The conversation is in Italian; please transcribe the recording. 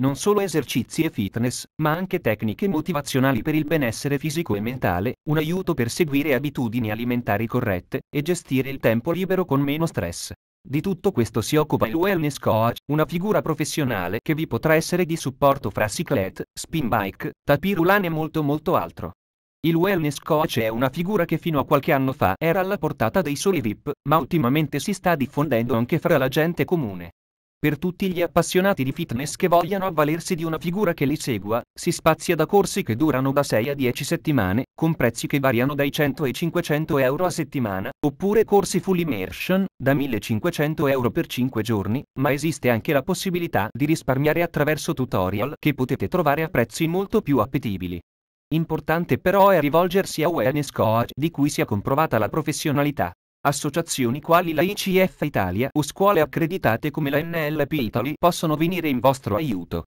non solo esercizi e fitness, ma anche tecniche motivazionali per il benessere fisico e mentale, un aiuto per seguire abitudini alimentari corrette e gestire il tempo libero con meno stress. Di tutto questo si occupa il wellness coach, una figura professionale che vi potrà essere di supporto fra ciclette, spin bike, tapirulan e molto molto altro. Il wellness coach è una figura che fino a qualche anno fa era alla portata dei soli VIP, ma ultimamente si sta diffondendo anche fra la gente comune. Per tutti gli appassionati di fitness che vogliano avvalersi di una figura che li segua, si spazia da corsi che durano da 6 a 10 settimane, con prezzi che variano dai 100 ai 500 euro a settimana, oppure corsi full immersion, da 1500 euro per 5 giorni, ma esiste anche la possibilità di risparmiare attraverso tutorial che potete trovare a prezzi molto più appetibili. Importante però è rivolgersi a Wellness Coach di cui sia comprovata la professionalità. Associazioni quali la ICF Italia o scuole accreditate come la NLP Italy possono venire in vostro aiuto.